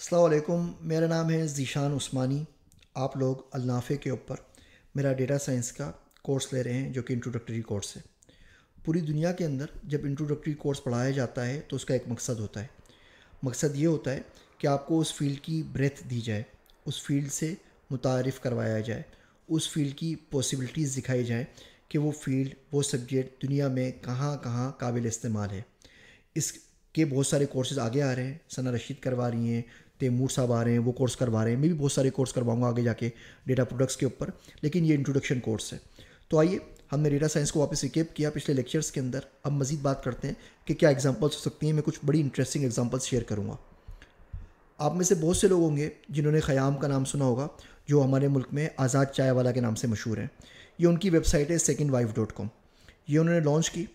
असलकुम मेरा नाम है ज़ीशान उस्मानी आप लोग अलनाफ़े के ऊपर मेरा डेटा साइंस का कोर्स ले रहे हैं जो कि इंट्रोडक्टरी कोर्स है पूरी दुनिया के अंदर जब इंट्रोडक्टरी कोर्स पढ़ाया जाता है तो उसका एक मकसद होता है मकसद ये होता है कि आपको उस फील्ड की ब्रेथ दी जाए उस फील्ड से मुतारफ़ करवाया जाए उस फील्ड की पॉसिबिलिटीज़ दिखाई जाए कि वो फील्ड वो सब्जेक्ट दुनिया में कहाँ कहाँ काबिल इस्तेमाल है इस के बहुत सारे कोर्सेज आगे आ रहे हैं सना रशीद करवा रही हैं तैमूर साहब आ रहे हैं वो कोर्स करवा रहे हैं मैं भी बहुत सारे कोर्स करवाऊँगा आगे जाके डेटा प्रोडक्ट्स के ऊपर लेकिन ये इंट्रोडक्शन कोर्स है तो आइए हमने डेटा साइंस को वापस रिकेप किया पिछले लेक्चर्स के अंदर अब मज़ीद बात करते हैं कि क्या एग्जाम्पल्स हो सकती हैं मैं कुछ बड़ी इंटरेस्टिंग एग्जाम्पल्स शेयर करूँगा आप में से बहुत से लोग होंगे जिन्होंने ख़याम का नाम सुना होगा जो हमारे मुल्क में आज़ाद चाय वाला के नाम से मशहूर हैं ये उनकी वेबसाइट है सेकेंड वाइफ डॉट कॉम ये उन्होंने लॉन्च की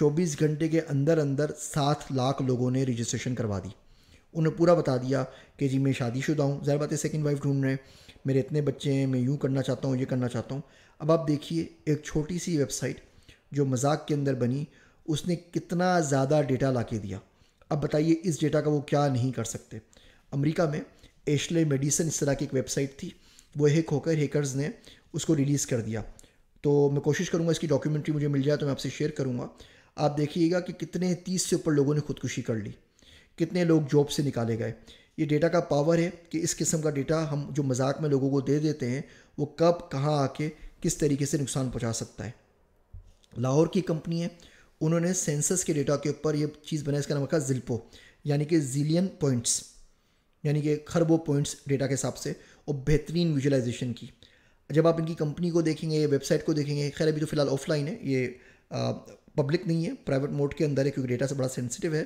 24 घंटे के अंदर अंदर सात लाख लोगों ने रजिस्ट्रेशन करवा दी उन्हें पूरा बता दिया कि जी मैं शादीशुदा हूँ ज़ाहिर बात है सेकेंड वाइफ ढूंढ रहे हैं मेरे इतने बच्चे हैं मैं यूँ करना चाहता हूँ ये करना चाहता हूँ अब आप देखिए एक छोटी सी वेबसाइट जो मजाक के अंदर बनी उसने कितना ज़्यादा डेटा ला के दिया अब बताइए इस डेटा का वो क्या नहीं कर सकते अमेरिका में एशले मेडिसन इस तरह की एक वेबसाइट थी वो हैक होकर हैकर्स ने उसको रिलीज़ कर दिया तो मैं कोशिश करूँगा इसकी डॉक्यूमेंट्री मुझे मिल जाए तो मैं आपसे शेयर करूँगा आप देखिएगा कि कितने तीस से ऊपर लोगों ने खुदकुशी कर ली कितने लोग जॉब से निकाले गए ये डेटा का पावर है कि इस किस्म का डेटा हम जो मजाक में लोगों को दे देते हैं वो कब कहाँ आके किस तरीके से नुकसान पहुँचा सकता है लाहौर की कंपनी है उन्होंने सेंसस के डेटा के ऊपर ये चीज़ बनाई इसका नाम रखा जिल्पो यानी कि जिलियन पॉइंट्स यानी कि खरबों पॉइंट्स डेटा के हिसाब से और बेहतरीन विजुलाइजेशन की जब आप इनकी कंपनी को देखेंगे वेबसाइट को देखेंगे खैर अभी तो फ़िलहाल ऑफलाइन है ये पब्लिक नहीं है प्राइवेट मोड के अंदर है क्योंकि डेटा से बड़ा सेंसिटिव है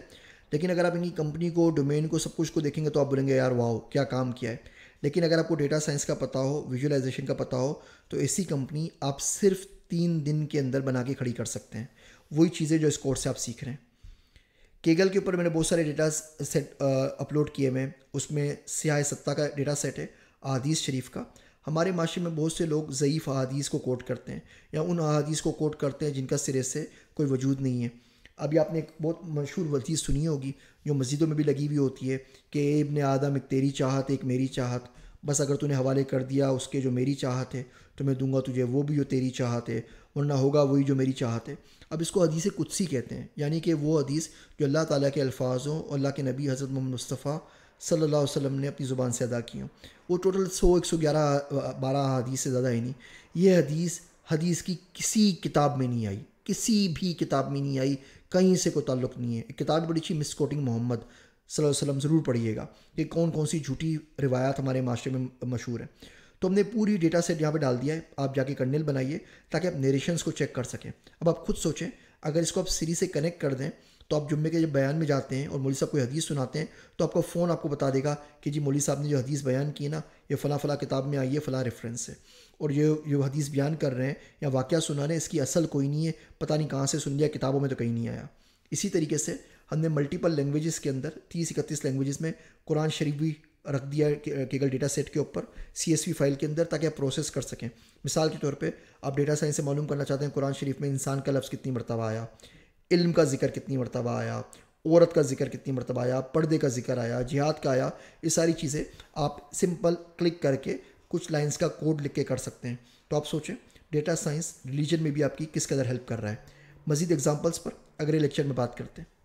लेकिन अगर आप इनकी कंपनी को डोमेन को सब कुछ को देखेंगे तो आप बोलेंगे यार वाह क्या काम किया है लेकिन अगर आपको डेटा साइंस का पता हो विजुअलाइजेशन का पता हो तो ऐसी कंपनी आप सिर्फ तीन दिन के अंदर बना के खड़ी कर सकते हैं वही चीज़ें जो इस कोर्स से आप सीख रहे हैं केगल के ऊपर मैंने बहुत सारे डेटा सेट अपलोड किए हुए हैं उसमें सियाह सत्ता का डेटा सेट है आदीज़ शरीफ का हमारे माशरे में बहुत से लोग ज़यीफ़ अहादीस को कोट करते हैं या उन अहादीस को कोट करते हैं जिनका सिरे से कोई वजूद नहीं है अभी आपने एक बहुत मशहूर वजीज़ सुनी होगी जो मस्जिदों में भी लगी हुई होती है कि इबन आदम एक तेरी चाहत एक मेरी चाहत बस अगर तूने हवाले कर दिया उसके जो मेरी चाहत है तो मैं दूंगा तुझे वो भी जो तेरी चाहते वरना होगा वही जो मेरी चाहते अब इसको हदीस कुदसी कहते हैं यानी कि वो हदीस जो अल्लाह ताला के अल्फाजों और अल्लाह के नबी हज़रत मोहम्मद मुस्तफ़ा सल्ला वसम ने अपनी ज़ुबान से अदा की हूँ वो टोटल सौ एक सौ ग्यारह बारह हदीस से ज़्यादा ही नहीं ये हदीस हदीस की किसी किताब में नहीं आई किसी भी किताब में नहीं आई कहीं से कोई ताल्लुक़ नहीं है एक किताब बड़ी अच्छी मिस कोटिंग मोहम्मद वसल्लम ज़रूर पढ़िएगा कि कौन कौन सी झूठी रिवायात हमारे माशरे में मशहूर है तो हमने पूरी डेटा सेट यहाँ पर डाल दिया है आप जाके कर्नल बनाइए ताकि आप नेरेशंस को चेक कर सकें अब आप खुद सोचें अगर इसको आप सीरी से कनेक्ट कर दें तो आप जुम्मे के जब बयान में जाते हैं और मौली साहब कोई हदीस सुनाते हैं तो आपका फ़ोन आपको बता देगा कि जी मौली साहब ने जो हदीस बयान की ना ये फ़ला फ़ला किताब में आई है फ़ला रेफरेंस है और ये जो हदीस बयान कर रहे हैं या वाक़ सुना रहे हैं इसकी असल कोई नहीं है पता नहीं कहाँ से सुन लिया किताबों में तो कहीं नहीं आया इसी तरीके से हमने मल्टीपल लैंग्वेजेस के अंदर तीस इकतीस लैंग्वेजेस में कुरान शरीफ भी रख दिया केगल डेटा सेट के ऊपर सी फाइल के अंदर ताकि आप प्रोसेस कर सकें मिसाल के तौर पे आप डेटा साइंस से मालूम करना चाहते हैं कुरान शरीफ में इंसान का लफ्ज़ कितनी मरतबा आया इल्म का जिक्र कितनी मरतबा आया औरत का जिक्र कितनी मरतबा आया पर्दे का जिक्र आया जिहाद का आया ये सारी चीज़ें आप सिंपल क्लिक करके कुछ लाइन्स का कोड लिख के कर सकते हैं तो आप सोचें डेटा साइंस रिलीजन में भी आपकी किस कदर हेल्प कर रहा है मज़ीद एग्ज़ाम्पल्स पर अगले लेक्चर में बात करते हैं